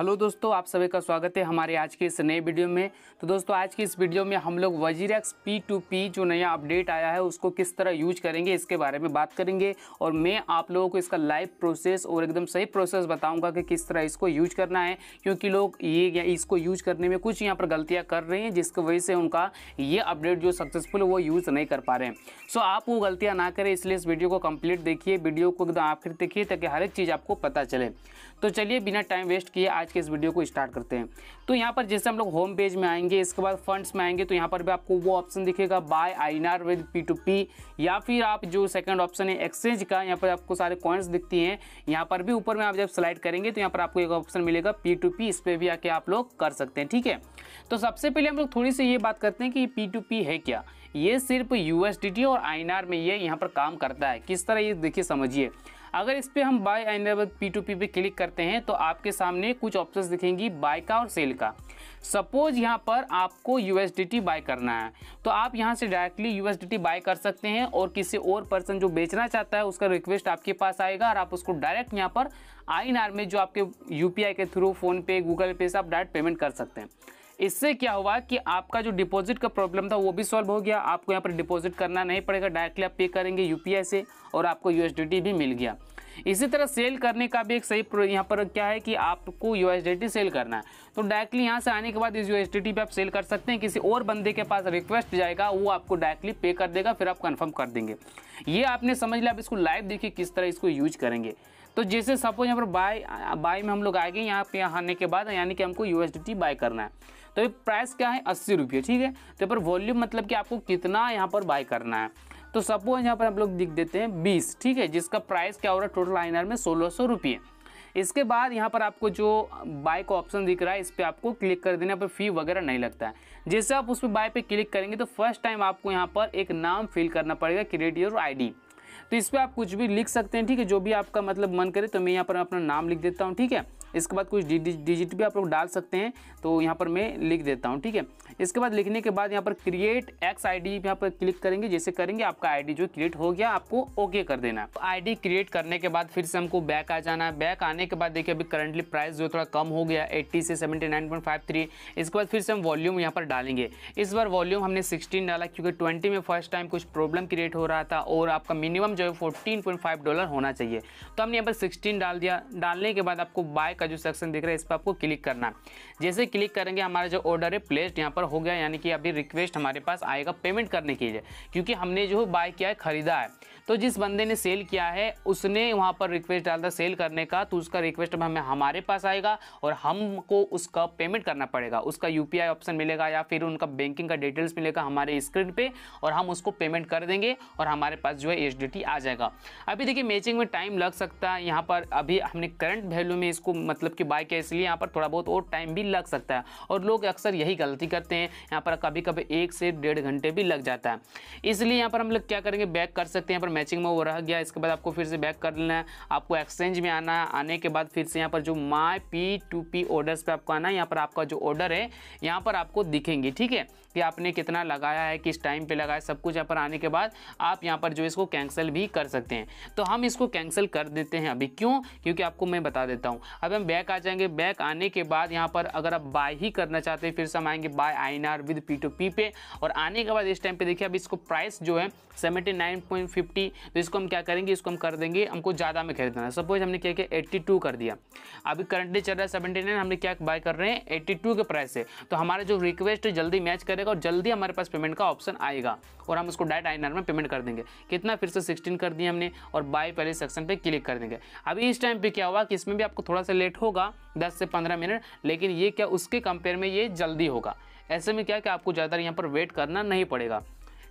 hello दोस्तों आप सभी का स्वागत है हमारे आज के इस नए वीडियो में तो दोस्तों आज की इस वीडियो में हम लोग वजीर एक्स पी टू पी जो नया अपडेट आया है उसको किस तरह यूज करेंगे इसके बारे में बात करेंगे और मैं आप लोगों को इसका लाइव प्रोसेस और एकदम सही प्रोसेस बताऊंगा कि किस तरह इसको यूज करना है क्योंकि लोग ये इसको यूज करने में कुछ यहाँ पर गलतियाँ कर रहे हैं जिसकी वजह से उनका ये अपडेट जो सक्सेसफुल वो यूज़ नहीं कर पा रहे हैं सो आप वो गलतियाँ ना करें इसलिए इस वीडियो को कम्प्लीट देखिए वीडियो को एकदम आखिर देखिए ताकि हर एक चीज़ आपको पता चले तो चलिए बिना टाइम वेस्ट किए आज के इस वीडियो को स्टार्ट करते हैं तो यहाँ पर जैसे हम लोग होम पेज में आएंगे इसके बाद फंड्स में आएंगे तो यहाँ पर भी आपको वो ऑप्शन दिखेगा बाय आई विद पी या फिर आप जो सेकंड ऑप्शन है एक्सचेंज का यहाँ पर आपको सारे कॉइन्स दिखती हैं यहाँ पर भी ऊपर में आप जब स्लाइड करेंगे तो यहाँ पर आपको एक ऑप्शन मिलेगा पी टू पी इस पर भी आके आप लोग कर सकते हैं ठीक है तो सबसे पहले हम लोग थोड़ी सी ये बात करते हैं कि पी टू पी है क्या ये सिर्फ यू और आई में ये यहाँ पर काम करता है किस तरह ये देखिए समझिए अगर इस पर हम बाय आने पी टू पी पे क्लिक करते हैं तो आपके सामने कुछ ऑप्शन दिखेंगी बाय का और सेल का सपोज यहाँ पर आपको U S D T buy करना है तो आप यहाँ से directly U S D T buy कर सकते हैं और किसी और पर्सन जो बेचना चाहता है उसका रिक्वेस्ट आपके पास आएगा और आप उसको डायरेक्ट यहाँ पर आई में जो आपके आई के थ्रू फ़ोनपे गूगल पे से आप डायरेक्ट पेमेंट कर सकते हैं इससे क्या हुआ कि आपका जो डिपॉजिट का प्रॉब्लम था वो भी सॉल्व हो गया आपको यहाँ पर डिपॉजिट करना नहीं पड़ेगा डायरेक्टली आप पे करेंगे यूपीआई से और आपको यूएसडीटी भी मिल गया इसी तरह सेल करने का भी एक सही यहाँ पर क्या है कि आपको यू सेल करना है तो डायरेक्टली यहाँ से आने के बाद इस यू पे आप सेल कर सकते हैं किसी और बंदे के पास रिक्वेस्ट जाएगा वो आपको डायरेक्टली पे कर देगा फिर आप कन्फर्म कर देंगे ये आपने समझ लिया आप इसको लाइव देखिए किस तरह इसको यूज करेंगे तो जैसे सपोज यहाँ पर बाय बाय में हम लोग आएंगे यहाँ पे आने के बाद यानी कि हमको यू बाय करना है तो प्राइस क्या है अस्सी रुपये ठीक है तो पर वॉल्यूम मतलब कि आपको कितना यहाँ पर बाय करना है तो सपोज यहाँ पर हम लोग दिख देते हैं बीस ठीक है जिसका प्राइस क्या हो रहा है टोटल आइनर में सोलह सौ रुपये इसके बाद यहाँ पर आपको जो बाय का ऑप्शन दिख रहा है इस पर आपको क्लिक कर देना पर फी वगैरह नहीं लगता है जैसे आप उस पर बाय पर क्लिक करेंगे तो फर्स्ट टाइम आपको यहाँ पर एक नाम फिल करना पड़ेगा क्रेडिट योर आई तो इस पर आप कुछ भी लिख सकते हैं ठीक है जो भी आपका मतलब मन करे तो मैं यहाँ पर अपना नाम लिख देता हूँ ठीक है इसके बाद कुछ डिजिट भी आप लोग डाल सकते हैं तो यहाँ पर मैं लिख देता हूँ ठीक है इसके बाद लिखने के बाद यहाँ पर क्रिएट एक्स आई डी यहाँ पर क्लिक करेंगे जैसे करेंगे आपका आई जो क्रिएट हो गया आपको ओके कर देना आई तो क्रिएट करने के बाद फिर से हमको बैक आ जाना है बैक आने के बाद देखिए अभी करंटली प्राइस जो थोड़ा कम हो गया एट्टी से सेवेंटी इसके बाद फिर से हम वॉल्यूम यहाँ पर डालेंगे इस बार वॉल्यूम हमने सिक्सटीन डाला क्योंकि ट्वेंटी में फर्स्ट टाइम कुछ प्रॉब्लम क्रिएट हो रहा था और आपका मिनिमम जो है फोर्टीन डॉलर होना चाहिए तो हमने यहाँ पर सिक्सटीन डाल दिया डालने के बाद आपको बाय का जो सेक्शन दिख रहा है इस पर आपको क्लिक करना जैसे क्लिक करेंगे हमारा जो ऑर्डर है प्लेस्ड यहाँ पर हो गया यानी कि अभी रिक्वेस्ट हमारे पास आएगा पेमेंट करने के लिए क्योंकि हमने जो बाय किया है खरीदा है तो जिस बंदे ने सेल किया है उसने वहाँ पर रिक्वेस्ट डाला था सेल करने का तो उसका रिक्वेस्ट अब हमें हमारे पास आएगा और हमको उसका पेमेंट करना पड़ेगा उसका यू ऑप्शन मिलेगा या फिर उनका बैंकिंग का डिटेल्स मिलेगा हमारे स्क्रीन पर और हम उसको पेमेंट कर देंगे और हमारे पास जो है एच आ जाएगा अभी देखिए मैचिंग में टाइम लग सकता है यहाँ पर अभी हमने करंट वैल्यू में इसको मतलब कि बाय किया इसलिए यहाँ पर थोड़ा बहुत और टाइम भी लग सकता है और लोग अक्सर यही गलती करते हैं यहाँ पर कभी कभी एक से डेढ़ घंटे भी लग जाता है इसलिए यहाँ पर हम लोग क्या करेंगे बैक कर सकते हैं यहाँ पर मैचिंग में वो रह गया इसके बाद आपको फिर से बैक कर लेना है आपको एक्सचेंज में आना है आने के बाद फिर से यहाँ पर जो my P to P orders पे आपको आना है यहाँ पर आपका जो ऑर्डर है यहाँ पर आपको दिखेंगे ठीक है कि आपने कितना लगाया है किस टाइम पे लगाया सब कुछ यहाँ पर आने के बाद आप यहाँ पर जो इसको कैंसिल भी कर सकते हैं तो हम इसको कैंसिल कर देते हैं अभी क्यों क्योंकि आपको मैं बता देता हूँ अब हम बैक आ जाएंगे बैक आने के बाद यहाँ पर अगर आप बाय ही करना चाहते हैं फिर से हम आएंगे buy I with P to P पे और आने के बाद इस टाइम पे देखिए अब इसको प्राइस जो है seventy nine point fifty eighty तो इसको हम क्या करेंगे इसको हम कर देंगे हमको ज़्यादा में खरीदना है सपोज हमने क्या किया एट्टी टू कर दिया अभी करंटली चल रहा है सेवेंटी नाइन हमने क्या बाय कर रहे हैं एट्टी टू के प्राइस से तो हमारा जो रिक्वेस्ट है जल्दी मैच करेगा और जल्दी हमारे पास पेमेंट का ऑप्शन आएगा और हम उसको डायरेक्ट आई में पेमेंट कर देंगे कितना फिर से सिक्सटीन कर दिया हमने और बाय पहले सेक्शन पर क्लिक कर देंगे अभी इस टाइम पर क्या हुआ कि इसमें भी आपको थोड़ा सा लेट होगा दस से पंद्रह मिनट लेकिन ये क्या उसके कंपेयर में ये जल्दी होगा ऐसे में क्या कि आपको ज़्यादा यहाँ पर वेट करना नहीं पड़ेगा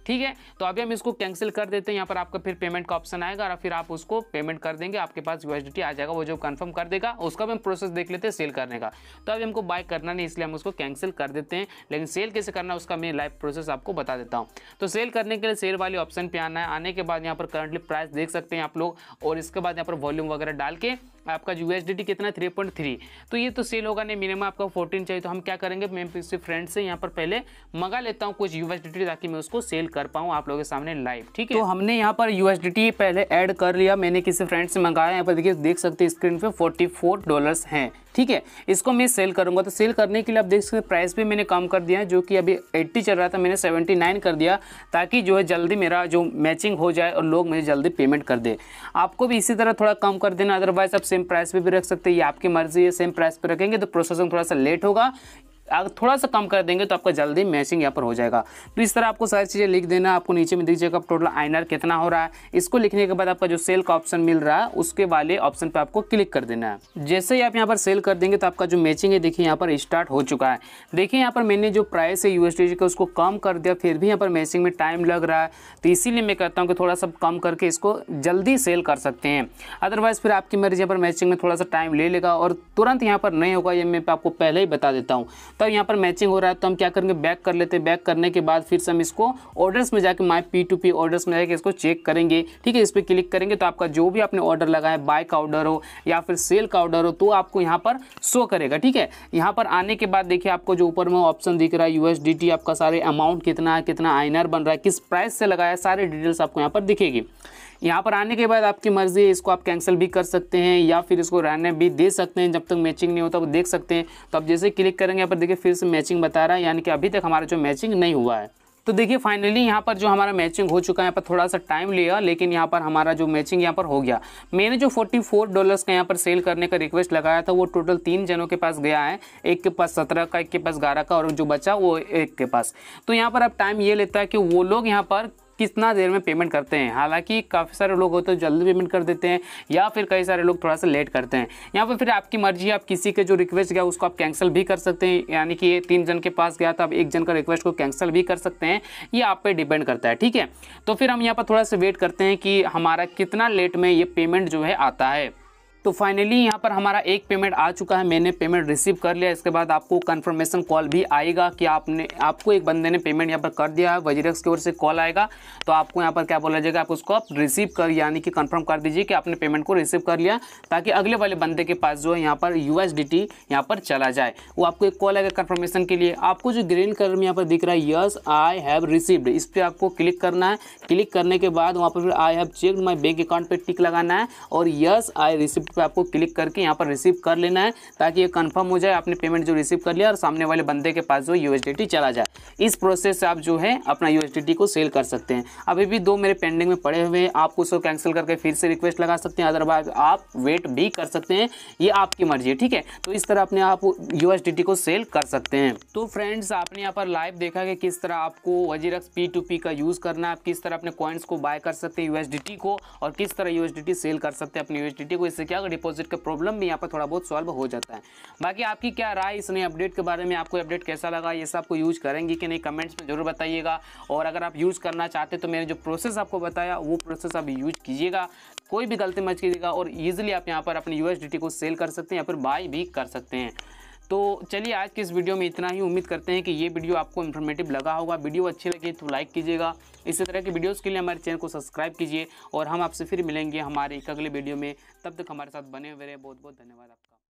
ठीक है तो अभी हम इसको कैंसिल कर देते हैं यहाँ पर आपका फिर पेमेंट का ऑप्शन आएगा और फिर आप उसको पेमेंट कर देंगे आपके पास यूएसडीटी आ जाएगा वो जो कन्फर्म कर देगा उसका भी हम प्रोसेस देख लेते हैं सेल करने का तो अभी हमको बाय करना नहीं इसलिए हम उसको कैंसिल कर देते हैं लेकिन सेल कैसे करना उसका मैं लाइव प्रोसेस आपको बता देता हूँ तो सेल करने के लिए सेल वाले ऑप्शन पर आना है आने के बाद यहाँ पर करंटली प्राइस देख सकते हैं आप लोग और इसके बाद यहाँ पर वॉल्यूम वगैरह डाल के आपका यूएसडीटी कितना थ्री पॉइंट थ्री तो ये तो सेल होगा नहीं मिनिमम आपका फोर्टीन चाहिए तो हम क्या करेंगे मैं किसी फ्रेंड से यहाँ पर पहले मंगा लेता हूँ कुछ यूएसडीटी ताकि मैं उसको सेल कर पाऊँ आप लोगों के सामने लाइव ठीक है तो हमने यहाँ पर यूएसडीटी पहले ऐड कर लिया मैंने किसी फ्रेंड से मंगाया यहाँ पर देखिए देख सकते हैं स्क्रीन पर फोर्टी फोर हैं ठीक है इसको मैं सेल करूंगा तो सेल करने के लिए आप देख सकते प्राइस भी मैंने कम कर दिया है जो कि अभी 80 चल रहा था मैंने 79 कर दिया ताकि जो है जल्दी मेरा जो मैचिंग हो जाए और लोग मुझे जल्दी पेमेंट कर दे आपको भी इसी तरह थोड़ा कम कर देना अदरवाइज आप से सेम प्राइस पे भी रख सकते हैं ये आपकी मर्जी है सेम प्राइस पे रखेंगे तो प्रोसेसिंग थोड़ा सा लेट होगा अगर थोड़ा सा कम कर देंगे तो आपका जल्दी मैचिंग यहाँ पर हो जाएगा तो इस तरह आपको सारी चीज़ें लिख देना आपको नीचे में दीजिएगा टोटल आइनर कितना हो रहा है इसको लिखने के बाद आपका जो सेल का ऑप्शन मिल रहा है उसके वाले ऑप्शन पर आपको क्लिक कर देना है जैसे ही आप यहाँ पर सेल कर देंगे तो आपका जो मैचिंग है देखिए यहाँ पर स्टार्ट हो चुका है देखिए यहाँ पर मैंने जो प्राइस है यूएसडी का उसको कम कर दिया फिर भी यहाँ पर मैचिंग में टाइम लग रहा है तो इसीलिए मैं कहता हूँ कि थोड़ा सा कम करके इसको जल्दी सेल कर सकते हैं अदरवाइज़ फिर आपकी मर्जी यहाँ पर मैचिंग में थोड़ा सा टाइम ले लेगा और तुरंत यहाँ पर नहीं होगा ये मैं आपको पहले ही बता देता हूँ तब यहाँ पर मैचिंग हो रहा है तो हम क्या करेंगे बैक कर लेते हैं बैक करने के बाद फिर से हम इसको ऑर्डर्स में जाकर my P to P orders में जाकर इसको चेक करेंगे ठीक है इस पर क्लिक करेंगे तो आपका जो भी आपने ऑर्डर लगाया बाय का ऑर्डर हो या फिर सेल का ऑर्डर हो तो आपको यहाँ पर शो करेगा ठीक है यहाँ पर आने के बाद देखिए आपको जो ऊपर में ऑप्शन दिख रहा है यूएसडीटी आपका सारे अमाउंट कितना है कितना आइनर बन रहा है किस प्राइस से लगाया सारे डिटेल्स आपको यहाँ पर दिखेगी यहाँ पर आने के बाद आपकी मर्ज़ी है इसको आप कैंसिल भी कर सकते हैं या फिर इसको रहने भी दे सकते हैं जब तक मैचिंग नहीं होता वो देख सकते हैं तो आप जैसे क्लिक करेंगे यहाँ पर देखिए फिर से मैचिंग बता रहा है यानी कि अभी तक हमारा जो मैचिंग नहीं हुआ है तो देखिए फाइनली यहाँ पर जो हमारा मैचिंग हो चुका है यहाँ पर थोड़ा सा टाइम लिया लेकिन यहाँ पर हमारा जो मैचिंग यहाँ पर हो गया मैंने जो 44 डॉलर्स का यहाँ पर सेल करने का रिक्वेस्ट लगाया था वो टोटल तीन जनों के पास गया है एक के पास सत्रह का एक के पास ग्यारह का और जो बचा वो एक के पास तो यहाँ पर अब टाइम ये लेता है कि वो लोग यहाँ पर कितना देर में पेमेंट करते हैं हालांकि काफ़ी सारे लोग होते हैं जल्दी पेमेंट कर देते हैं या फिर कई सारे लोग थोड़ा सा लेट करते हैं यहाँ पर फिर आपकी मर्जी आप किसी के जो रिक्वेस्ट गया उसको आप कैंसिल भी कर सकते हैं यानी कि ये तीन जन के पास गया तो आप एक जन का रिक्वेस्ट को कैंसिल भी कर सकते हैं ये आप पर डिपेंड करता है ठीक है तो फिर हम यहाँ पर थोड़ा सा वेट करते हैं कि हमारा कितना लेट में ये पेमेंट जो है आता है तो फाइनली यहाँ पर हमारा एक पेमेंट आ चुका है मैंने पेमेंट रिसीव कर लिया इसके बाद आपको कंफर्मेशन कॉल भी आएगा कि आपने आपको एक बंदे ने पेमेंट यहाँ पर कर दिया है वजीरक्स की ओर से कॉल आएगा तो आपको यहाँ पर क्या बोला जाएगा आप उसको आप रिसीव कर यानी कि कंफर्म कर दीजिए कि आपने पेमेंट को रिसीव कर लिया ताकि अगले वाले बंदे के पास जो है यहाँ पर यू एस यहाँ पर चला जाए वो आपको एक कॉल आएगा कन्फर्मेशन के लिए आपको जो ग्रीन कलर में यहाँ पर दिख रहा है यस आई हैव रिसीव्ड इस पर आपको क्लिक करना है क्लिक करने के बाद वहाँ पर फिर I have check my bank account पर टिक लगाना है और यस आई रिसीव पेमेंट पे आपको क्लिक करके यहाँ पर रिसीव कर लेना है ताकि ये कन्फर्म हो जाए आपने पेमेंट जो रिसीव कर लिया और सामने वाले बंदे के पास जो यू चला जाए इस प्रोसेस से आप जो है अपना यू को सेल कर सकते हैं अभी भी दो मेरे पेंडिंग में पड़े हुए हैं आप उसको कैंसिल करके फिर से रिक्वेस्ट लगा सकते हैं अदरवाइज आप वेट भी कर सकते हैं ये आपकी मर्जी है ठीक है तो इस तरह अपने आप यू को सेल कर सकते हैं तो फ्रेंड्स आपने यहाँ पर लाइव देखा कि किस तरह आपको वजीरक्स पी टू पी का यूज़ करना है आप किस तरह अपने कॉइन्स को बाय कर सकते हैं यू को और किस तरह यू सेल कर सकते हैं अपने यू को इससे क्या डिपोजिट का प्रॉब्लम भी यहाँ पर थोड़ा बहुत सॉल्व हो जाता है बाकी आपकी क्या राय इस नए अपडेट के बारे में आपको अपडेट कैसा लगा ये सब आपको यूज करेंगे ठीक है नहीं कमेंट्स में ज़रूर बताइएगा और अगर आप यूज़ करना चाहते तो मैंने जो प्रोसेस आपको बताया वो प्रोसेस आप यूज कीजिएगा कोई भी गलती मच कीजिएगा और ईजिली आप यहाँ पर अपने यू को सेल कर सकते हैं या फिर बाई भी कर सकते हैं तो चलिए आज के इस वीडियो में इतना ही उम्मीद करते हैं कि ये वीडियो आपको इन्फॉर्मेटिव लगा होगा वीडियो अच्छी लगी तो लाइक कीजिएगा इसी तरह के वीडियोज़ के लिए हमारे चैनल को सब्सक्राइब कीजिए और हम आपसे फिर मिलेंगे हमारे एक अगले वीडियो में तब तक हमारे साथ बने हुए रहे बहुत बहुत धन्यवाद आपका